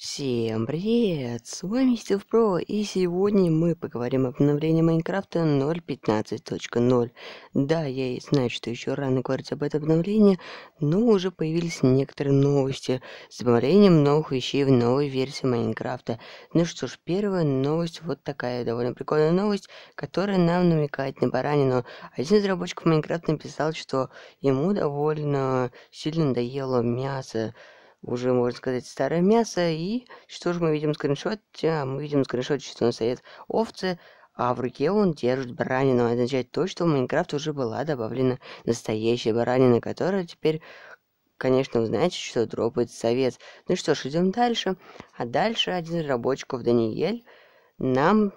Всем привет, с вами Стив Про, и сегодня мы поговорим об обновлении Майнкрафта 0.15.0. Да, я и знаю, что еще рано говорить об этом обновлении, но уже появились некоторые новости с добавлением новых вещей в новой версии Майнкрафта. Ну что ж, первая новость, вот такая довольно прикольная новость, которая нам намекает на баранину. Один из разработчиков Майнкрафта написал, что ему довольно сильно доело мясо, уже, можно сказать, старое мясо. И что же мы видим в скриншоте? А, мы видим в скриншоте, что он стоит овцы, а в руке он держит баранину. Это а означает то, что в Майнкрафт уже была добавлена настоящая баранина, которая теперь, конечно, узнаете что дропает совет. Ну что ж, идем дальше. А дальше один из рабочих, Даниэль, нам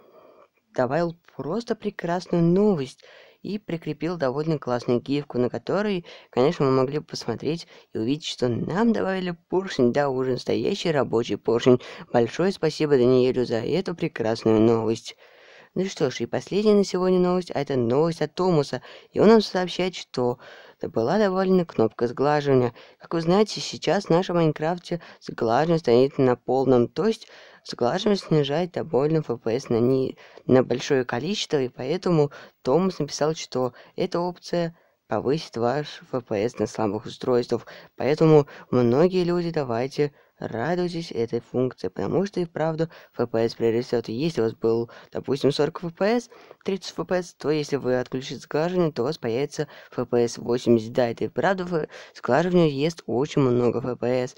добавил просто прекрасную новость и прикрепил довольно классную гифку, на которой, конечно, мы могли посмотреть и увидеть, что нам добавили поршень, да, уже настоящий рабочий поршень. Большое спасибо Даниэлю за эту прекрасную новость. Ну что ж, и последняя на сегодня новость, а это новость от Томаса. И он нам сообщает, что была добавлена кнопка сглаживания. Как вы знаете, сейчас в нашем Майнкрафте сглаживание стоит на полном, то есть Сглаживание снижает довольно FPS на, не, на большое количество, и поэтому Томас написал, что эта опция повысит ваш FPS на слабых устройствах. Поэтому многие люди давайте радуйтесь этой функции, потому что и правда FPS прирастет. Если у вас был, допустим, 40 FPS, 30 FPS, то если вы отключите сглаживание, то у вас появится FPS 80. Да, это и правда, сглаживание ест очень много FPS.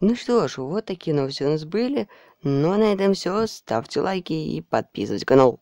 Ну что ж, вот такие новости у нас были. Ну а на этом все. Ставьте лайки и подписывайтесь на канал.